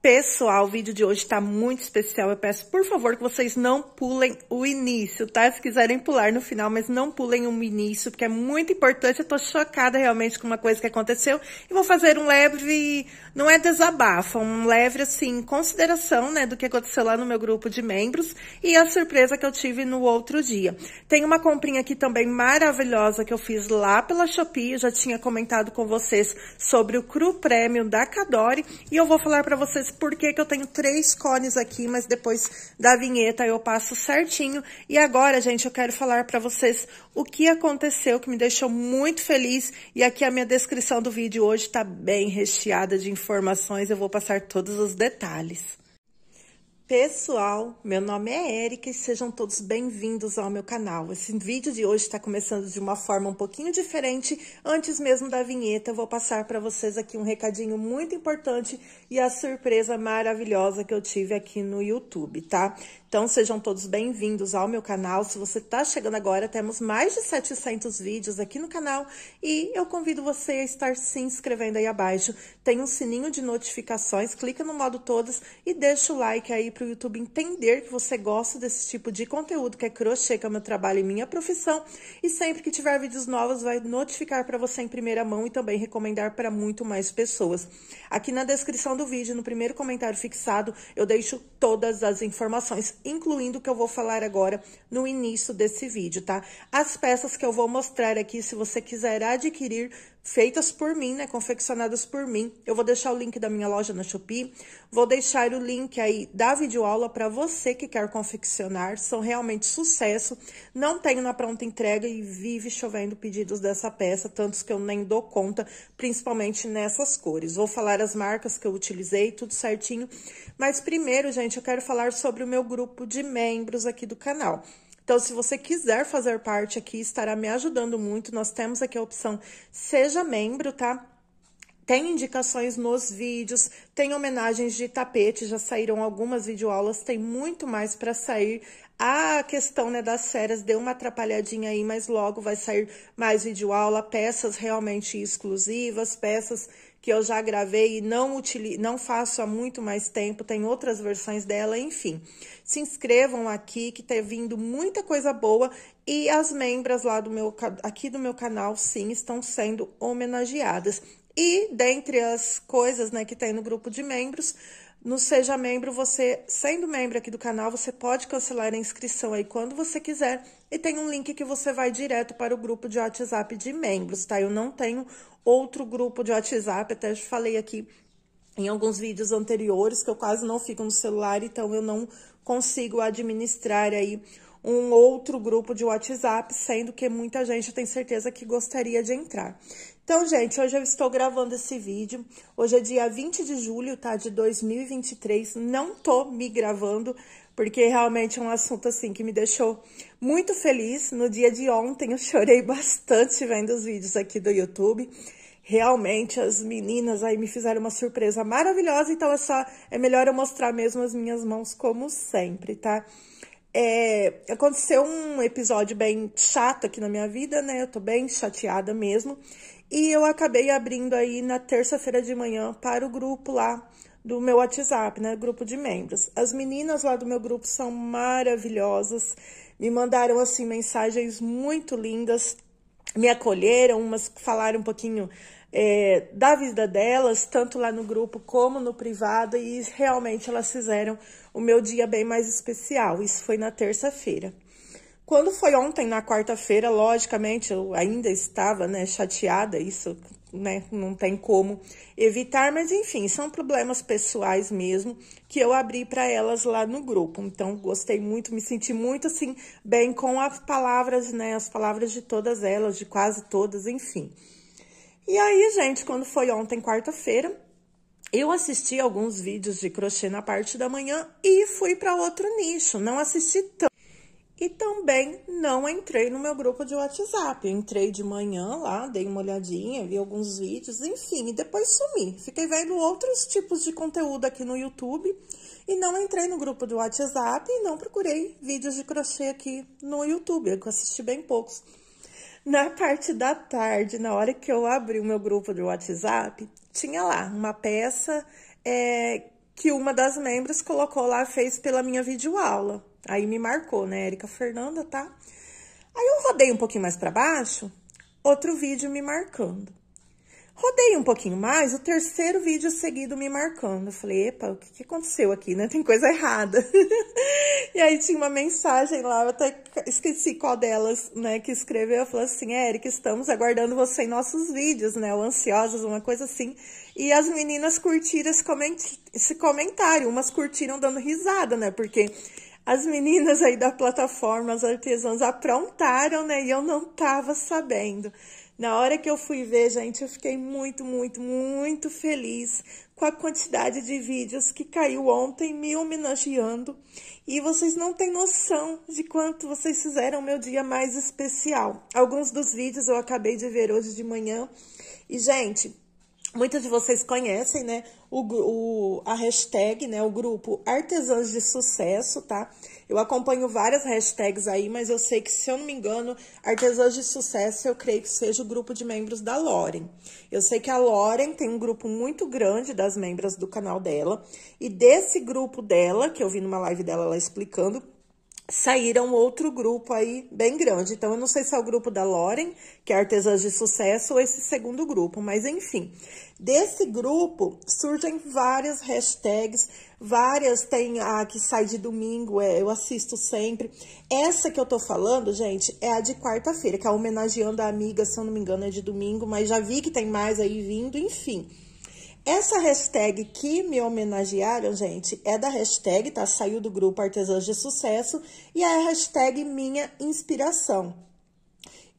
Pessoal, o vídeo de hoje está muito especial. Eu peço, por favor, que vocês não pulem o início, tá? Se quiserem pular no final, mas não pulem o início, porque é muito importante. Eu tô chocada realmente com uma coisa que aconteceu. E vou fazer um leve, não é desabafo, é um leve, assim, consideração, né, do que aconteceu lá no meu grupo de membros e a surpresa que eu tive no outro dia. Tem uma comprinha aqui também maravilhosa que eu fiz lá pela Shopee. Eu já tinha comentado com vocês sobre o Cru Prêmio da Cadore e eu vou falar para vocês dúvidas por que, que eu tenho três cones aqui, mas depois da vinheta eu passo certinho. E agora, gente, eu quero falar para vocês o que aconteceu, que me deixou muito feliz. E aqui a minha descrição do vídeo hoje está bem recheada de informações, eu vou passar todos os detalhes. Pessoal, meu nome é Érica e sejam todos bem-vindos ao meu canal. Esse vídeo de hoje está começando de uma forma um pouquinho diferente. Antes mesmo da vinheta, eu vou passar para vocês aqui um recadinho muito importante e a surpresa maravilhosa que eu tive aqui no YouTube, tá? Então, sejam todos bem-vindos ao meu canal. Se você está chegando agora, temos mais de 700 vídeos aqui no canal e eu convido você a estar se inscrevendo aí abaixo. Tem um sininho de notificações, clica no modo todas e deixa o like aí para o YouTube entender que você gosta desse tipo de conteúdo, que é crochê, que é o meu trabalho e minha profissão. E sempre que tiver vídeos novos, vai notificar para você em primeira mão e também recomendar para muito mais pessoas. Aqui na descrição do vídeo, no primeiro comentário fixado, eu deixo todas as informações, incluindo o que eu vou falar agora no início desse vídeo, tá? As peças que eu vou mostrar aqui, se você quiser adquirir, feitas por mim, né, confeccionadas por mim. Eu vou deixar o link da minha loja na Shopee, vou deixar o link aí da videoaula para você que quer confeccionar, são realmente sucesso. Não tenho na pronta entrega e vive chovendo pedidos dessa peça, tantos que eu nem dou conta, principalmente nessas cores. Vou falar as marcas que eu utilizei, tudo certinho, mas primeiro, gente, eu quero falar sobre o meu grupo de membros aqui do canal. Então, se você quiser fazer parte aqui, estará me ajudando muito. Nós temos aqui a opção Seja Membro, tá? Tem indicações nos vídeos, tem homenagens de tapete, já saíram algumas videoaulas, tem muito mais para sair. Ah, a questão né, das férias deu uma atrapalhadinha aí, mas logo vai sair mais vídeo aula, peças realmente exclusivas, peças que eu já gravei e não, não faço há muito mais tempo, tem outras versões dela, enfim. Se inscrevam aqui que tá vindo muita coisa boa e as membras lá do meu aqui do meu canal sim estão sendo homenageadas. E dentre as coisas, né, que tem no grupo de membros, no Seja Membro, você, sendo membro aqui do canal, você pode cancelar a inscrição aí quando você quiser. E tem um link que você vai direto para o grupo de WhatsApp de membros, tá? Eu não tenho outro grupo de WhatsApp, até já falei aqui em alguns vídeos anteriores que eu quase não fico no celular, então eu não consigo administrar aí um outro grupo de WhatsApp, sendo que muita gente tem certeza que gostaria de entrar. Então, gente, hoje eu estou gravando esse vídeo. Hoje é dia 20 de julho, tá? De 2023. Não tô me gravando, porque realmente é um assunto, assim, que me deixou muito feliz. No dia de ontem, eu chorei bastante vendo os vídeos aqui do YouTube. Realmente, as meninas aí me fizeram uma surpresa maravilhosa. Então, é só... É melhor eu mostrar mesmo as minhas mãos, como sempre, tá? É, aconteceu um episódio bem chato aqui na minha vida, né? Eu tô bem chateada mesmo. E eu acabei abrindo aí na terça-feira de manhã para o grupo lá do meu WhatsApp, né? Grupo de membros. As meninas lá do meu grupo são maravilhosas, me mandaram assim mensagens muito lindas, me acolheram, umas falaram um pouquinho é, da vida delas, tanto lá no grupo como no privado, e realmente elas fizeram o meu dia bem mais especial. Isso foi na terça-feira. Quando foi ontem, na quarta-feira, logicamente eu ainda estava né, chateada, isso né, não tem como evitar, mas enfim, são problemas pessoais mesmo que eu abri para elas lá no grupo. Então, gostei muito, me senti muito assim, bem com as palavras, né? As palavras de todas elas, de quase todas, enfim. E aí, gente, quando foi ontem, quarta-feira, eu assisti alguns vídeos de crochê na parte da manhã e fui para outro nicho. Não assisti tanto e também não entrei no meu grupo de WhatsApp. Eu entrei de manhã lá, dei uma olhadinha, vi alguns vídeos, enfim, e depois sumi. Fiquei vendo outros tipos de conteúdo aqui no YouTube e não entrei no grupo de WhatsApp e não procurei vídeos de crochê aqui no YouTube, eu assisti bem poucos. Na parte da tarde, na hora que eu abri o meu grupo de WhatsApp, tinha lá uma peça é, que uma das membros colocou lá, fez pela minha videoaula. Aí me marcou, né, Érica Fernanda, tá? Aí eu rodei um pouquinho mais para baixo, outro vídeo me marcando. Rodei um pouquinho mais, o terceiro vídeo seguido me marcando. Eu falei, epa, o que, que aconteceu aqui, né? Tem coisa errada. e aí tinha uma mensagem lá, eu até esqueci qual delas, né, que escreveu. Falou assim, Eric, estamos aguardando você em nossos vídeos, né? Ou ansiosas, uma coisa assim. E as meninas curtiram esse, coment... esse comentário. Umas curtiram dando risada, né? Porque as meninas aí da plataforma, as artesãs, aprontaram, né? E eu não tava sabendo. Na hora que eu fui ver, gente, eu fiquei muito, muito, muito feliz com a quantidade de vídeos que caiu ontem me homenageando. E vocês não têm noção de quanto vocês fizeram meu dia mais especial. Alguns dos vídeos eu acabei de ver hoje de manhã. E, gente, Muitos de vocês conhecem, né, o, o, a hashtag, né, o grupo Artesãs de Sucesso, tá? Eu acompanho várias hashtags aí, mas eu sei que, se eu não me engano, Artesãs de Sucesso, eu creio que seja o grupo de membros da Loren. Eu sei que a Loren tem um grupo muito grande das membros do canal dela, e desse grupo dela, que eu vi numa live dela lá explicando, saíram outro grupo aí bem grande. Então, eu não sei se é o grupo da Loren, que é Artesãs de Sucesso, ou esse segundo grupo, mas enfim. Desse grupo surgem várias hashtags, várias, tem a que sai de domingo, é, eu assisto sempre. Essa que eu tô falando, gente, é a de quarta-feira, que é homenageando a amiga, se eu não me engano, é de domingo, mas já vi que tem mais aí vindo, enfim. Essa hashtag que me homenagearam, gente, é da hashtag, tá? Saiu do grupo Artesãs de Sucesso e é a hashtag Minha Inspiração.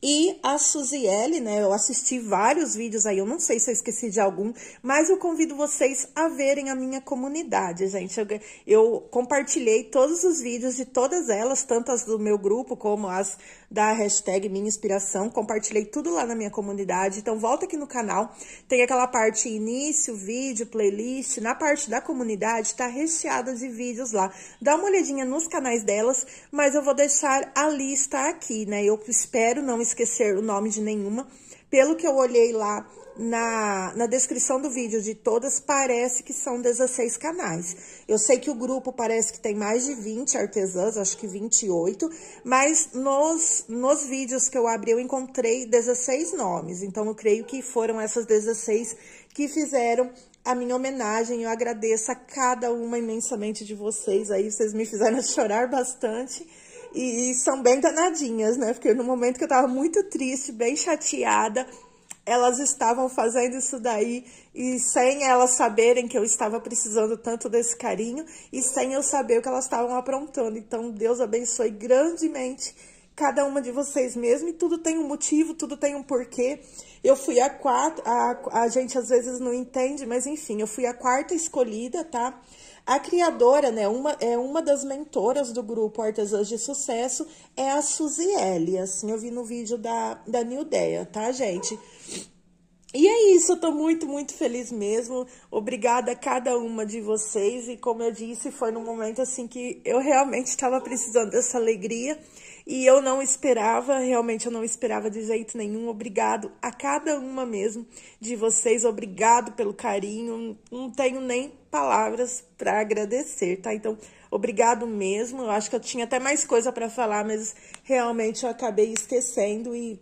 E a Suziele, né? Eu assisti vários vídeos aí, eu não sei se eu esqueci de algum, mas eu convido vocês a verem a minha comunidade, gente. Eu, eu compartilhei todos os vídeos de todas elas, tanto as do meu grupo como as da hashtag Minha Inspiração. Compartilhei tudo lá na minha comunidade. Então, volta aqui no canal. Tem aquela parte início, vídeo, playlist. Na parte da comunidade, tá recheada de vídeos lá. Dá uma olhadinha nos canais delas, mas eu vou deixar a lista aqui, né? Eu espero não esquecer o nome de nenhuma pelo que eu olhei lá na, na descrição do vídeo de todas, parece que são 16 canais. Eu sei que o grupo parece que tem mais de 20 artesãs, acho que 28, mas nos, nos vídeos que eu abri eu encontrei 16 nomes, então eu creio que foram essas 16 que fizeram a minha homenagem. Eu agradeço a cada uma imensamente de vocês aí, vocês me fizeram chorar bastante e, são bem danadinhas, né? Porque no momento que eu tava muito triste, bem chateada, elas estavam fazendo isso daí e sem elas saberem que eu estava precisando tanto desse carinho e sem eu saber o que elas estavam aprontando. Então, Deus abençoe grandemente cada uma de vocês mesmo e tudo tem um motivo, tudo tem um porquê. Eu fui a quarta, a, a gente às vezes não entende, mas enfim, eu fui a quarta escolhida, tá? A criadora, né, uma, é uma das mentoras do grupo Artesãs de Sucesso, é a Suziele, assim eu vi no vídeo da, da Nildeia, tá, gente? E é isso, eu tô muito, muito feliz mesmo. Obrigada a cada uma de vocês. E como eu disse, foi num momento assim que eu realmente estava precisando dessa alegria. E eu não esperava, realmente eu não esperava de jeito nenhum. Obrigado a cada uma mesmo de vocês, obrigado pelo carinho. Não tenho nem palavras para agradecer, tá? Então, obrigado mesmo. Eu acho que eu tinha até mais coisa para falar, mas realmente eu acabei esquecendo e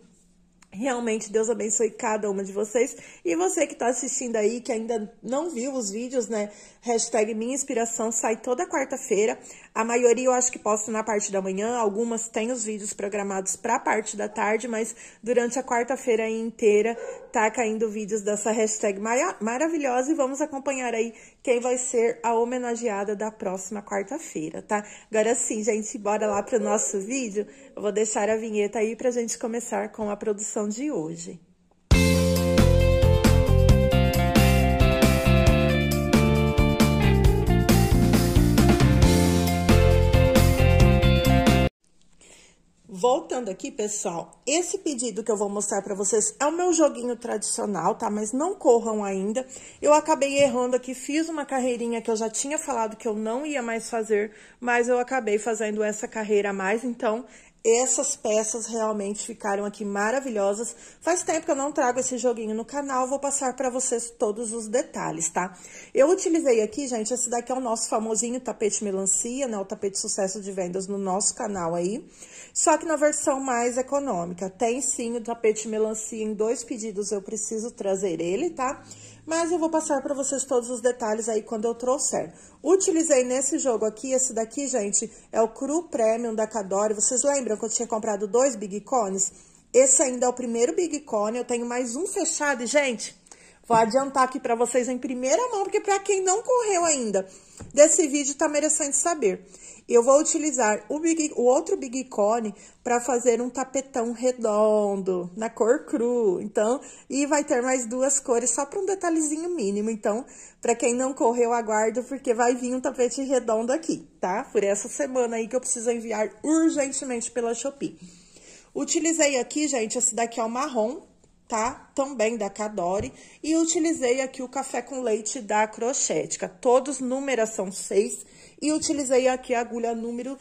Realmente Deus abençoe cada uma de vocês. E você que está assistindo aí, que ainda não viu os vídeos, né? Hashtag Minha Inspiração sai toda quarta-feira. A maioria eu acho que posto na parte da manhã, algumas têm os vídeos programados para a parte da tarde, mas durante a quarta-feira inteira tá caindo vídeos dessa hashtag maravilhosa e vamos acompanhar aí quem vai ser a homenageada da próxima quarta-feira, tá? Agora sim, gente, bora lá pro nosso vídeo. Eu vou deixar a vinheta aí pra gente começar com a produção de hoje. Voltando aqui, pessoal, esse pedido que eu vou mostrar para vocês é o meu joguinho tradicional, tá? Mas não corram ainda. Eu acabei errando aqui, fiz uma carreirinha que eu já tinha falado que eu não ia mais fazer, mas eu acabei fazendo essa carreira a mais, então essas peças realmente ficaram aqui maravilhosas. Faz tempo que eu não trago esse joguinho no canal, vou passar para vocês todos os detalhes, tá? Eu utilizei aqui, gente, esse daqui é o nosso famosinho tapete melancia, né? O tapete sucesso de vendas no nosso canal aí. Só que na versão mais econômica. Tem sim o tapete melancia em dois pedidos, eu preciso trazer ele, tá? mas eu vou passar para vocês todos os detalhes aí quando eu trouxer. Utilizei nesse jogo aqui, esse daqui, gente, é o Cru Premium da Cadore. Vocês lembram que eu tinha comprado dois Big Cones? Esse ainda é o primeiro Big Cone, eu tenho mais um fechado e, gente... Vou adiantar aqui para vocês em primeira mão, porque para quem não correu ainda desse vídeo está merecendo saber. Eu vou utilizar o, big, o outro Big Cone para fazer um tapetão redondo na cor cru. Então, e vai ter mais duas cores só para um detalhezinho mínimo. Então, para quem não correu, aguardo porque vai vir um tapete redondo aqui, tá? Por essa semana aí que eu preciso enviar urgentemente pela Shopee. Utilizei aqui, gente, esse daqui é o marrom, tá? Também da Cadore. E utilizei aqui o café com leite da Crochética. Todos são seis e utilizei aqui a agulha número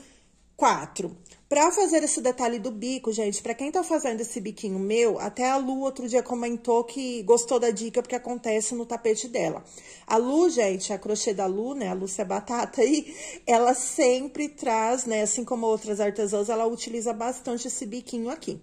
4. Para fazer esse detalhe do bico, gente, para quem tá fazendo esse biquinho meu, até a Lu outro dia comentou que gostou da dica porque acontece no tapete dela. A Lu, gente, a crochê da Lu, né, a Lúcia é Batata aí, ela sempre traz, né, assim como outras artesãs, ela utiliza bastante esse biquinho aqui.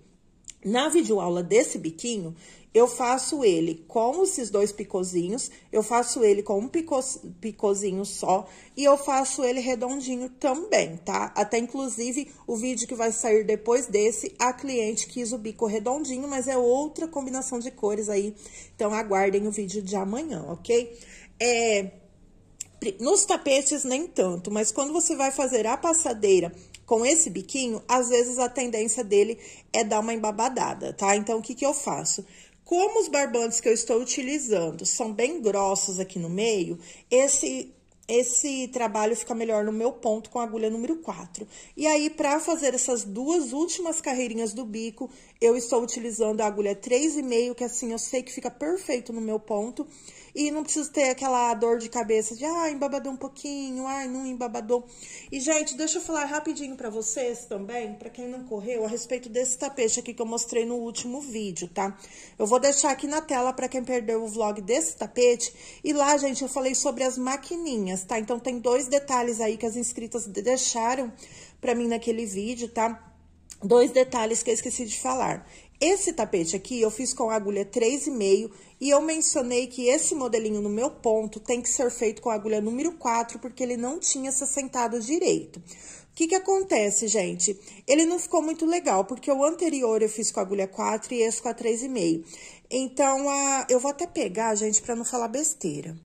Na videoaula desse biquinho, eu faço ele com esses dois picozinhos, eu faço ele com um picô, picozinho só e eu faço ele redondinho também, tá? Até inclusive o vídeo que vai sair depois desse, a cliente quis o bico redondinho, mas é outra combinação de cores aí. Então aguardem o vídeo de amanhã, ok? É, nos tapetes nem tanto, mas quando você vai fazer a passadeira com esse biquinho, às vezes a tendência dele é dar uma embabadada, tá? Então, o que, que eu faço? Como os barbantes que eu estou utilizando são bem grossos aqui no meio, esse esse trabalho fica melhor no meu ponto com a agulha número 4. E aí, para fazer essas duas últimas carreirinhas do bico, eu estou utilizando a agulha 3,5, que assim eu sei que fica perfeito no meu ponto. E não preciso ter aquela dor de cabeça de, ah, embabadou um pouquinho, ah, não embabadou. E, gente, deixa eu falar rapidinho para vocês também, para quem não correu, a respeito desse tapete aqui que eu mostrei no último vídeo, tá? Eu vou deixar aqui na tela para quem perdeu o vlog desse tapete. E lá, gente, eu falei sobre as maquininhas, tá? Então, tem dois detalhes aí que as inscritas deixaram para mim naquele vídeo, tá? dois detalhes que eu esqueci de falar. Esse tapete aqui eu fiz com agulha 3,5 e eu mencionei que esse modelinho no meu ponto tem que ser feito com agulha número 4 porque ele não tinha se assentado direito. O que, que acontece, gente? Ele não ficou muito legal, porque o anterior eu fiz com agulha 4 e esse com a 3,5. Então, a... eu vou até pegar, gente, para não falar besteira.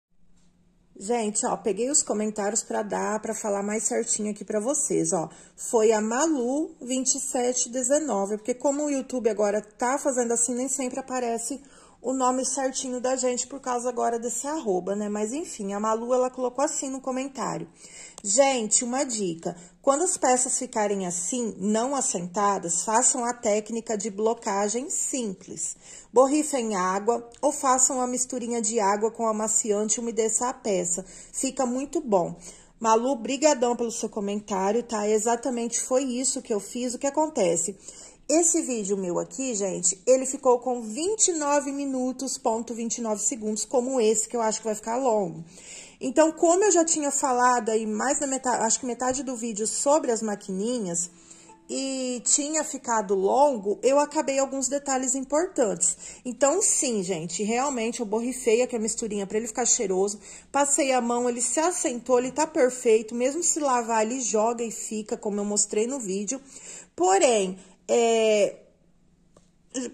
Gente, ó, peguei os comentários para dar, para falar mais certinho aqui para vocês, ó. Foi a Malu 2719, porque como o YouTube agora tá fazendo assim, nem sempre aparece o nome certinho da gente por causa agora desse arroba, né? Mas enfim, a Malu ela colocou assim no comentário. Gente, uma dica: quando as peças ficarem assim, não assentadas, façam a técnica de blocagem simples. Borrifem água ou façam uma misturinha de água com amaciante e umedeça a peça. Fica muito bom. Malu, brigadão pelo seu comentário, tá? Exatamente foi isso que eu fiz. O que acontece? Esse vídeo meu aqui, gente, ele ficou com 29 minutos, ponto 29 segundos, como esse, que eu acho que vai ficar longo. Então, como eu já tinha falado aí mais da metade, acho que metade do vídeo sobre as maquininhas, e tinha ficado longo, eu acabei alguns detalhes importantes. Então, sim, gente, realmente eu borrifei aqui a misturinha para ele ficar cheiroso. Passei a mão, ele se assentou, ele tá perfeito. Mesmo se lavar, ele joga e fica, como eu mostrei no vídeo. Porém, é,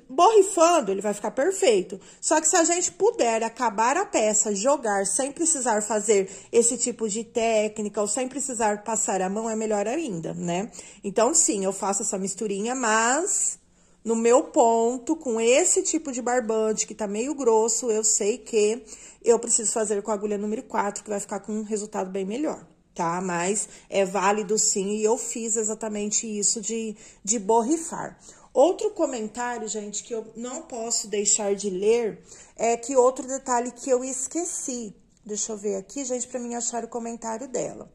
borrifando, ele vai ficar perfeito. Só que se a gente puder acabar a peça, jogar sem precisar fazer esse tipo de técnica ou sem precisar passar a mão, é melhor ainda, né? Então, sim, eu faço essa misturinha, mas no meu ponto, com esse tipo de barbante que tá meio grosso, eu sei que eu preciso fazer com a agulha número 4, que vai ficar com um resultado bem melhor tá? Mas é válido sim, e eu fiz exatamente isso de, de borrifar. Outro comentário, gente, que eu não posso deixar de ler é que outro detalhe que eu esqueci. Deixa eu ver aqui, gente, para mim achar o comentário dela.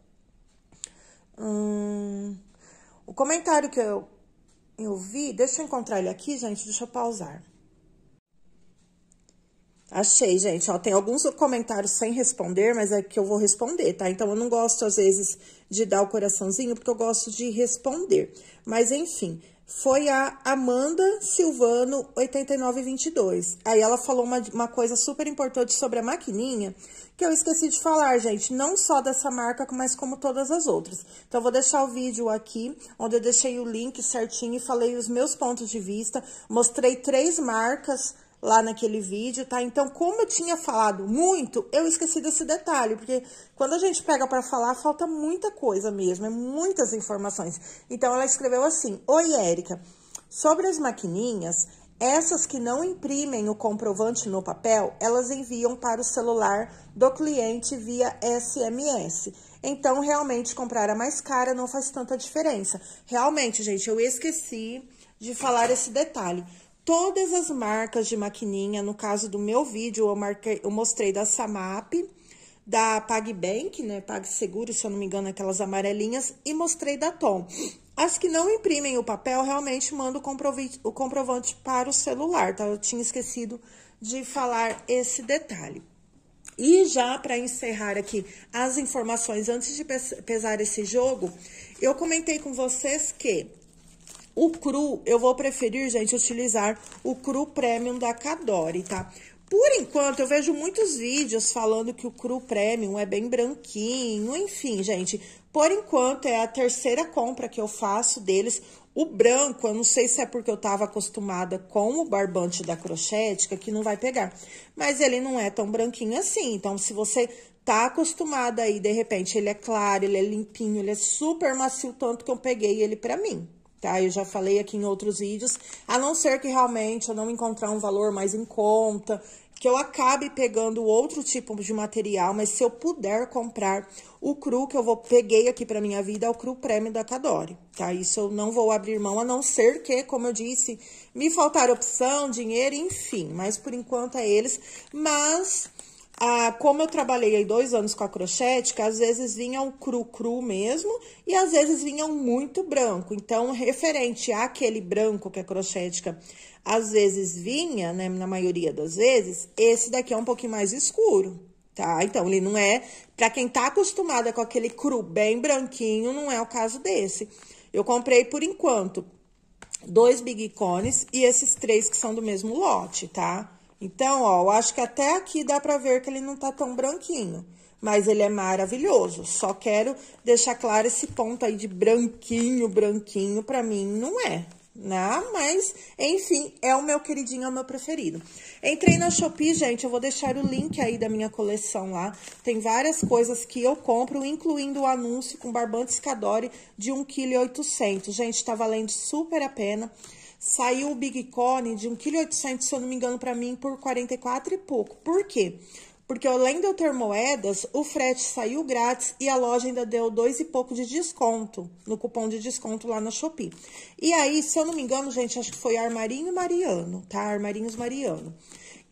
Hum, o comentário que eu, eu vi, deixa eu encontrar ele aqui, gente, deixa eu pausar. Achei, gente. Ó, tem alguns comentários sem responder, mas é que eu vou responder, tá? Então, eu não gosto, às vezes, de dar o coraçãozinho, porque eu gosto de responder. Mas, enfim, foi a Amanda Silvano 8922. Aí ela falou uma, uma coisa super importante sobre a maquininha, que eu esqueci de falar, gente, não só dessa marca, mas como todas as outras. Então eu vou deixar o vídeo aqui, onde eu deixei o link certinho e falei os meus pontos de vista, mostrei três marcas lá naquele vídeo, tá? Então, como eu tinha falado muito, eu esqueci desse detalhe, porque quando a gente pega para falar, falta muita coisa mesmo, é muitas informações. Então, ela escreveu assim: Oi, Érica, sobre as maquininhas, essas que não imprimem o comprovante no papel, elas enviam para o celular do cliente via SMS. Então, realmente, comprar a é mais cara não faz tanta diferença. Realmente, gente, eu esqueci de falar esse detalhe todas as marcas de maquininha. No caso do meu vídeo, eu, marquei, eu mostrei da Samap, da PagBank, né? PagSeguro, se eu não me engano, aquelas amarelinhas, e mostrei da Tom. As que não imprimem o papel, realmente mando o comprovante, o comprovante para o celular, tá? Eu tinha esquecido de falar esse detalhe. E já para encerrar aqui as informações antes de pesar esse jogo, eu comentei com vocês que o cru, eu vou preferir, gente, utilizar o cru premium da Cadore, tá? Por enquanto, eu vejo muitos vídeos falando que o cru premium é bem branquinho, enfim, gente. Por enquanto, é a terceira compra que eu faço deles. O branco, eu não sei se é porque eu estava acostumada com o barbante da crochética, que não vai pegar. Mas ele não é tão branquinho assim. Então, se você tá acostumada aí, de repente, ele é claro, ele é limpinho, ele é super macio, tanto que eu peguei ele para mim tá? Eu já falei aqui em outros vídeos, a não ser que realmente eu não encontrar um valor mais em conta, que eu acabe pegando outro tipo de material, mas se eu puder comprar o cru que eu vou peguei aqui para minha vida é o cru prêmio da Cadore, tá? Isso eu não vou abrir mão a não ser que, como eu disse, me faltar opção, dinheiro, enfim, mas por enquanto é eles, mas ah, como eu trabalhei aí dois anos com a crochética, às vezes vinham cru cru mesmo e às vezes vinham muito branco. Então, referente àquele branco que a crochetica às vezes vinha, né, na maioria das vezes, esse daqui é um pouquinho mais escuro, tá? Então, ele não é para quem tá acostumada com aquele cru bem branquinho, não é o caso desse. Eu comprei por enquanto dois big cones e esses três que são do mesmo lote, tá? Então, ó, eu acho que até aqui dá pra ver que ele não tá tão branquinho. Mas ele é maravilhoso. Só quero deixar claro esse ponto aí de branquinho, branquinho, pra mim não é, né? Mas, enfim, é o meu queridinho, é o meu preferido. Entrei na Shopee, gente, eu vou deixar o link aí da minha coleção lá. Tem várias coisas que eu compro, incluindo o anúncio com barbante Scadori de 1,8 kg. Gente, tá valendo super a pena. Saiu o Big Cone de 1,8 se eu não me engano, para mim, por 44 e pouco. Por quê? Porque além de eu ter moedas, o frete saiu grátis e a loja ainda deu dois e pouco de desconto, no cupom de desconto lá na Shopee. E aí, se eu não me engano, gente, acho que foi Armarinho Mariano, tá? Armarinhos Mariano.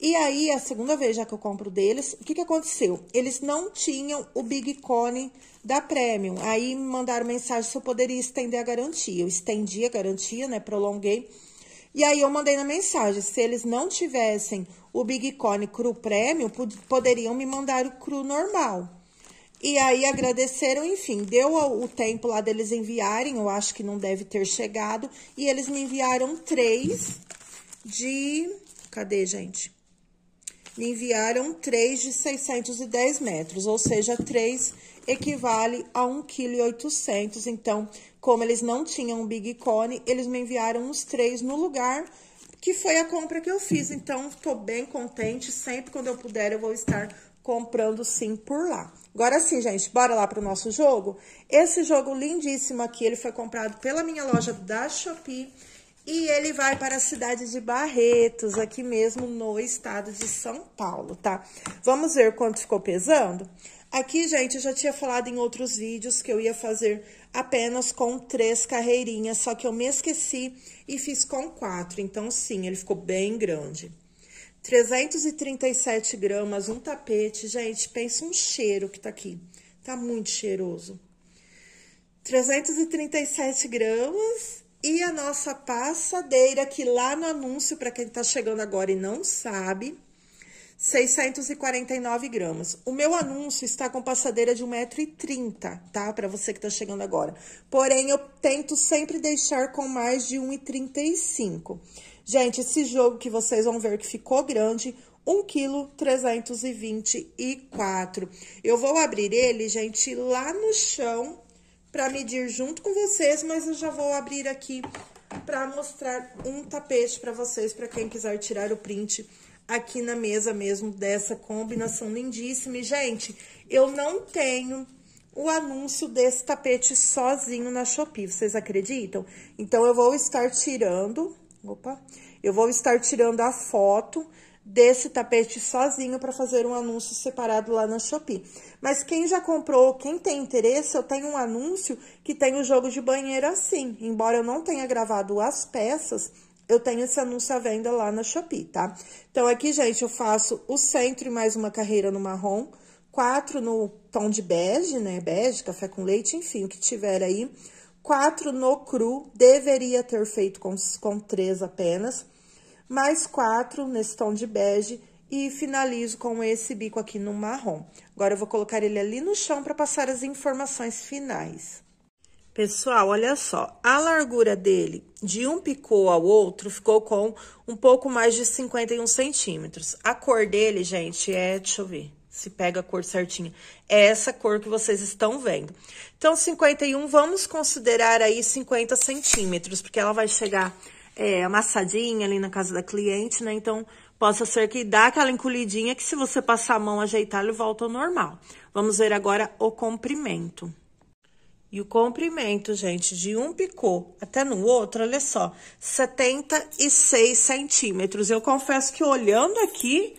E aí, a segunda vez já que eu compro deles, o que, que aconteceu? Eles não tinham o Big Cone da Premium. Aí me mandaram mensagem se eu poderia estender a garantia. Eu estendi a garantia, né? Prolonguei. E aí eu mandei na mensagem, se eles não tivessem o Big Cone cru Premium, poderiam me mandar o cru normal. E aí agradeceram, enfim, deu o tempo lá deles enviarem, eu acho que não deve ter chegado, e eles me enviaram três de... Cadê, gente? me enviaram três de 610 metros, ou seja, três equivale a 1,8 kg. Então, como eles não tinham um Big Cone, eles me enviaram os três no lugar, que foi a compra que eu fiz. Então, estou bem contente. Sempre quando eu puder, eu vou estar comprando sim por lá. Agora sim, gente, bora lá para o nosso jogo? Esse jogo lindíssimo aqui, ele foi comprado pela minha loja da Shopee e ele vai para a cidade de Barretos, aqui mesmo no estado de São Paulo, tá? Vamos ver quanto ficou pesando? Aqui, gente, eu já tinha falado em outros vídeos que eu ia fazer apenas com três carreirinhas, só que eu me esqueci e fiz com quatro. Então, sim, ele ficou bem grande. 337 gramas, um tapete. Gente, pensa um cheiro que tá aqui. Tá muito cheiroso. 337 gramas e a nossa passadeira, que lá no anúncio, para quem está chegando agora e não sabe, 649 gramas. O meu anúncio está com passadeira de 1,30m, tá? Para você que está chegando agora. Porém, eu tento sempre deixar com mais de 1,35. Gente, esse jogo que vocês vão ver que ficou grande, 1,324 kg. Eu vou abrir ele, gente, lá no chão para medir junto com vocês, mas eu já vou abrir aqui para mostrar um tapete para vocês, para quem quiser tirar o print aqui na mesa mesmo dessa combinação lindíssima. E, gente, eu não tenho o anúncio desse tapete sozinho na Shopee, vocês acreditam? Então, eu vou estar tirando... Opa! Eu vou estar tirando a foto desse tapete sozinho para fazer um anúncio separado lá na Shopee. Mas quem já comprou, quem tem interesse, eu tenho um anúncio que tem o jogo de banheiro assim. Embora eu não tenha gravado as peças, eu tenho esse anúncio à venda lá na Shopee, tá? Então aqui, gente, eu faço o centro e mais uma carreira no marrom, quatro no tom de bege, né? Bege, café com leite, enfim, o que tiver aí. Quatro no cru, deveria ter feito com, com três apenas mais quatro nesse tom de bege e finalizo com esse bico aqui no marrom. Agora eu vou colocar ele ali no chão para passar as informações finais. Pessoal, olha só, a largura dele de um picô ao outro ficou com um pouco mais de 51 centímetros. A cor dele, gente, é, deixa eu ver, se pega a cor certinha, é essa cor que vocês estão vendo. Então, 51, vamos considerar aí 50 centímetros, porque ela vai chegar é, amassadinha ali na casa da cliente, né? Então, possa ser que dá aquela encolhidinha que se você passar a mão ajeitar, ele volta ao normal. Vamos ver agora o comprimento. E o comprimento, gente, de um picô até no outro, olha só, 76 centímetros. Eu confesso que olhando aqui,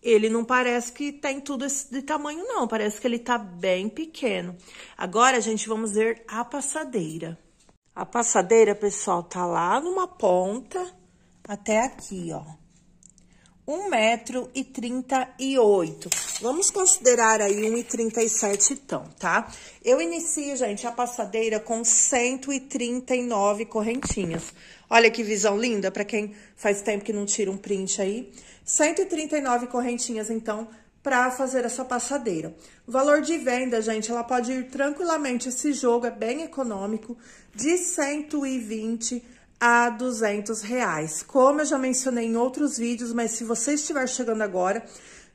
ele não parece que tem tudo esse de tamanho, não. Parece que ele tá bem pequeno. Agora, gente, vamos ver a passadeira. A passadeira, pessoal, tá lá numa ponta até aqui, ó. 138 metro e Vamos considerar aí 137 e então, tá? Eu inicio, gente, a passadeira com 139 correntinhas. Olha que visão linda para quem faz tempo que não tira um print aí. 139 correntinhas, então, para fazer essa passadeira. O valor de venda, gente, ela pode ir tranquilamente, esse jogo é bem econômico, de 120 a 200 reais. Como eu já mencionei em outros vídeos, mas se você estiver chegando agora,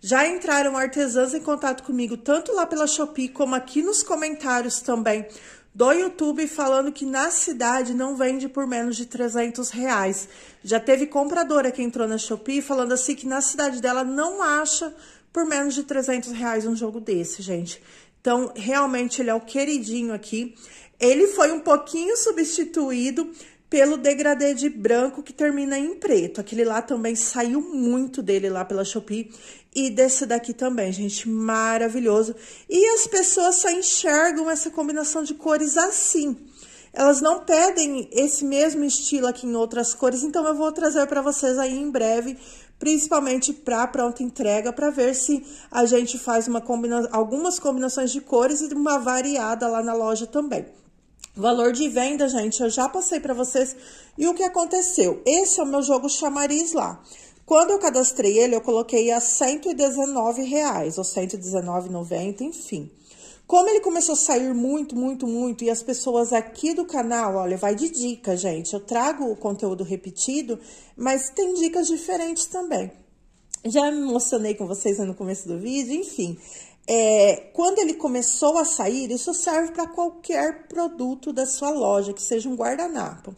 já entraram artesãs em contato comigo, tanto lá pela Shopee, como aqui nos comentários também do YouTube, falando que na cidade não vende por menos de 300 reais. Já teve compradora que entrou na Shopee falando assim que na cidade dela não acha por menos de 300 reais um jogo desse, gente. Então, realmente, ele é o queridinho aqui. Ele foi um pouquinho substituído pelo degradê de branco que termina em preto. Aquele lá também saiu muito dele lá pela Shopee. E desse daqui também, gente, maravilhoso. E as pessoas só enxergam essa combinação de cores assim. Elas não pedem esse mesmo estilo aqui em outras cores, então eu vou trazer para vocês aí em breve principalmente para pronta entrega, para ver se a gente faz uma combina algumas combinações de cores e uma variada lá na loja também. Valor de venda, gente, eu já passei para vocês. E o que aconteceu? Esse é o meu jogo chamariz lá. Quando eu cadastrei ele, eu coloquei a R$ reais, ou R$ 119,90, enfim. Como ele começou a sair muito, muito, muito, e as pessoas aqui do canal, olha, vai de dica, gente. Eu trago o conteúdo repetido, mas tem dicas diferentes também. Já me emocionei com vocês no começo do vídeo, enfim. É, quando ele começou a sair, isso serve para qualquer produto da sua loja, que seja um guardanapo.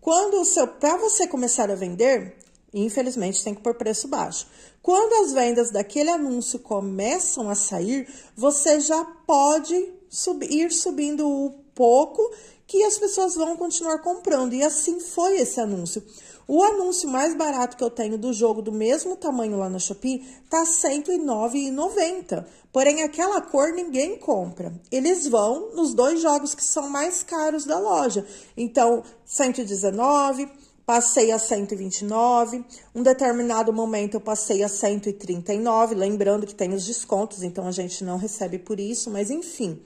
Quando o seu, para você começar a vender, infelizmente tem que pôr preço baixo. Quando as vendas daquele anúncio começam a sair, você já pode sub ir subindo um pouco que as pessoas vão continuar comprando. E assim foi esse anúncio. O anúncio mais barato que eu tenho do jogo do mesmo tamanho lá na Shopee tá R$ 109,90. Porém, aquela cor ninguém compra. Eles vão nos dois jogos que são mais caros da loja. Então, 119 passei a 129, um determinado momento eu passei a 139, lembrando que tem os descontos, então a gente não recebe por isso, mas enfim.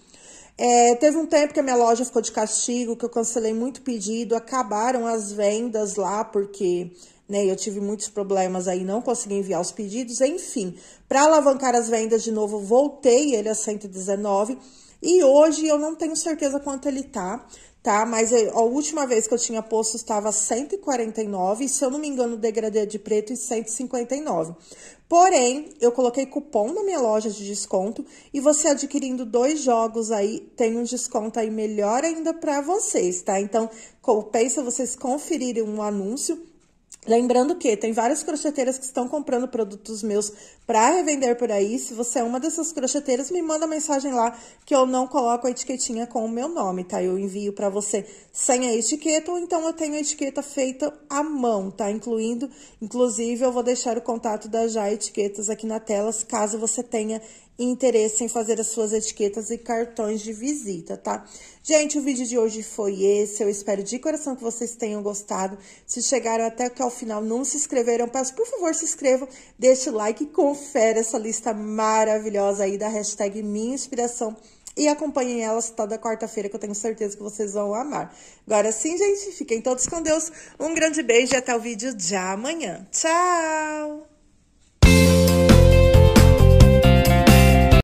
É, teve um tempo que a minha loja ficou de castigo, que eu cancelei muito pedido, acabaram as vendas lá, porque né, eu tive muitos problemas aí, não consegui enviar os pedidos, enfim. Para alavancar as vendas de novo, voltei ele a 119. E hoje eu não tenho certeza quanto ele tá tá? Mas a última vez que eu tinha posto estava 149 e, se eu não me engano, o degradê é de preto e 159. Porém, eu coloquei cupom na minha loja de desconto e você adquirindo dois jogos aí tem um desconto aí melhor ainda para vocês, tá? Então, compensa vocês conferirem um anúncio Lembrando que tem várias crocheteiras que estão comprando produtos meus para revender por aí. Se você é uma dessas crocheteiras, me manda mensagem lá que eu não coloco a etiquetinha com o meu nome, tá? Eu envio para você sem a etiqueta ou então eu tenho a etiqueta feita à mão, tá? Incluindo, inclusive, eu vou deixar o contato da Já Etiquetas aqui na tela, caso você tenha interesse em fazer as suas etiquetas e cartões de visita, tá? Gente, o vídeo de hoje foi esse. Eu espero de coração que vocês tenham gostado. Se chegaram até aqui ao final não se inscreveram, peço por favor se inscrevam, deixe o like e confere essa lista maravilhosa aí da hashtag Minha Inspiração e acompanhem ela toda quarta-feira, que eu tenho certeza que vocês vão amar. Agora sim, gente, fiquem todos com Deus. Um grande beijo e até o vídeo de amanhã. Tchau!